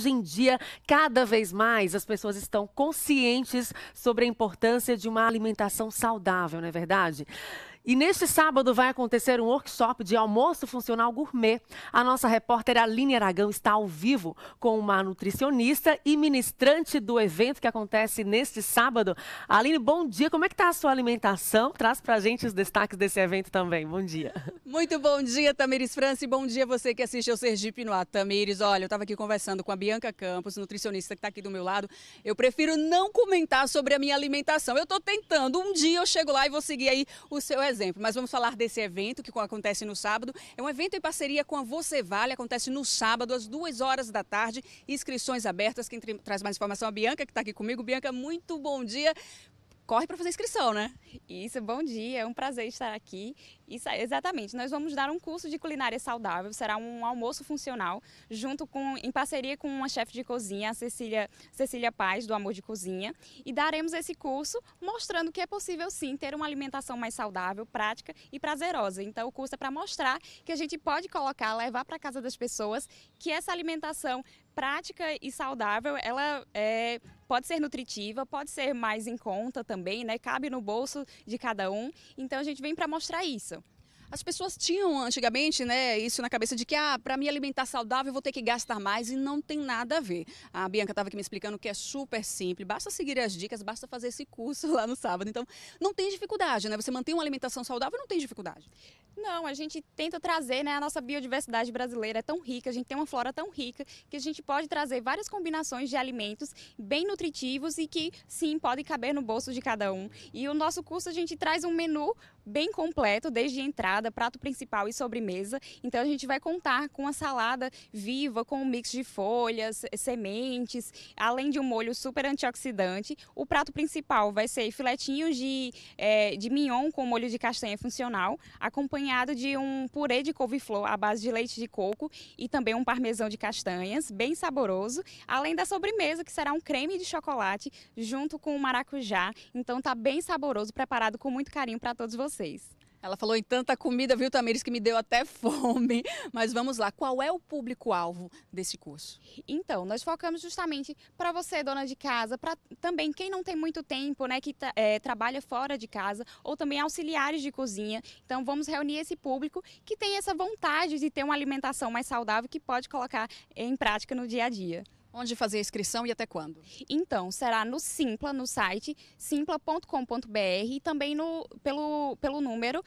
Hoje em dia, cada vez mais as pessoas estão conscientes sobre a importância de uma alimentação saudável, não é verdade? E neste sábado vai acontecer um workshop de almoço funcional gourmet. A nossa repórter Aline Aragão está ao vivo com uma nutricionista e ministrante do evento que acontece neste sábado. Aline, bom dia. Como é que está a sua alimentação? Traz para a gente os destaques desse evento também. Bom dia. Muito bom dia, Tamires França, e bom dia você que assiste ao Sergipe no Tamiris, Tamires, olha, eu estava aqui conversando com a Bianca Campos, nutricionista que está aqui do meu lado. Eu prefiro não comentar sobre a minha alimentação. Eu estou tentando. Um dia eu chego lá e vou seguir aí o seu exemplo. Mas vamos falar desse evento que acontece no sábado. É um evento em parceria com a Você Vale, acontece no sábado, às duas horas da tarde. Inscrições abertas. Quem traz mais informação é a Bianca, que está aqui comigo. Bianca, muito bom dia corre para fazer inscrição, né? Isso, bom dia, é um prazer estar aqui. Isso, exatamente. Nós vamos dar um curso de culinária saudável, será um almoço funcional, junto com, em parceria com uma chefe de cozinha, a Cecília, Cecília Paz, do Amor de Cozinha, e daremos esse curso mostrando que é possível sim ter uma alimentação mais saudável, prática e prazerosa. Então o curso é para mostrar que a gente pode colocar, levar para casa das pessoas que essa alimentação prática e saudável, ela é, pode ser nutritiva, pode ser mais em conta também, né? Cabe no bolso de cada um. Então a gente vem para mostrar isso. As pessoas tinham antigamente, né, isso na cabeça de que, ah, para me alimentar saudável eu vou ter que gastar mais e não tem nada a ver. A Bianca estava aqui me explicando que é super simples, basta seguir as dicas, basta fazer esse curso lá no sábado. Então, não tem dificuldade, né? Você manter uma alimentação saudável não tem dificuldade. Não, a gente tenta trazer, né, a nossa biodiversidade brasileira é tão rica, a gente tem uma flora tão rica que a gente pode trazer várias combinações de alimentos bem nutritivos e que sim podem caber no bolso de cada um. E o nosso curso a gente traz um menu bem completo, desde entrada, prato principal e sobremesa. Então a gente vai contar com a salada viva, com um mix de folhas, sementes, além de um molho super antioxidante. O prato principal vai ser filetinhos de, é, de mignon com molho de castanha funcional, acompanhado de um purê de couve-flor à base de leite de coco e também um parmesão de castanhas, bem saboroso, além da sobremesa, que será um creme de chocolate junto com o maracujá. Então tá bem saboroso, preparado com muito carinho para todos vocês vocês. Ela falou em tanta comida, viu, Tamires, que me deu até fome. Mas vamos lá, qual é o público-alvo desse curso? Então, nós focamos justamente para você, dona de casa, para também quem não tem muito tempo, né, que é, trabalha fora de casa, ou também auxiliares de cozinha. Então, vamos reunir esse público que tem essa vontade de ter uma alimentação mais saudável que pode colocar em prática no dia a dia. Onde fazer a inscrição e até quando? Então, será no Simpla, no site simpla.com.br e também no, pelo, pelo número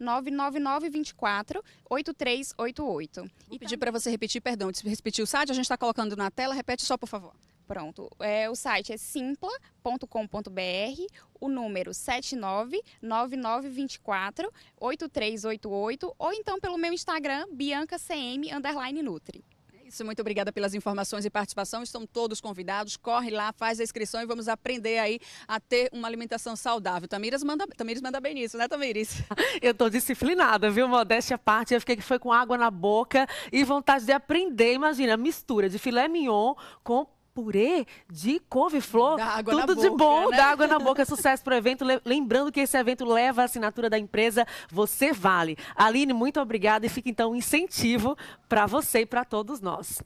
79999248388. e pedir para você repetir, perdão, repetir o site, a gente está colocando na tela, repete só, por favor. Pronto, é, o site é simpla.com.br, o número 79999248388 ou então pelo meu Instagram, biancacm_nutri muito obrigada pelas informações e participação. Estão todos convidados. Corre lá, faz a inscrição e vamos aprender aí a ter uma alimentação saudável. Tamires manda, Tamires manda bem nisso, né, Tamires? Eu estou disciplinada, viu? Modéstia à parte. Eu fiquei que foi com água na boca e vontade de aprender. Imagina, mistura de filé mignon com purê de couve-flor. Tudo de bom, né? da água na boca. É sucesso pro evento. Lembrando que esse evento leva a assinatura da empresa Você Vale. Aline, muito obrigada e fica então um incentivo para você e para todos nós.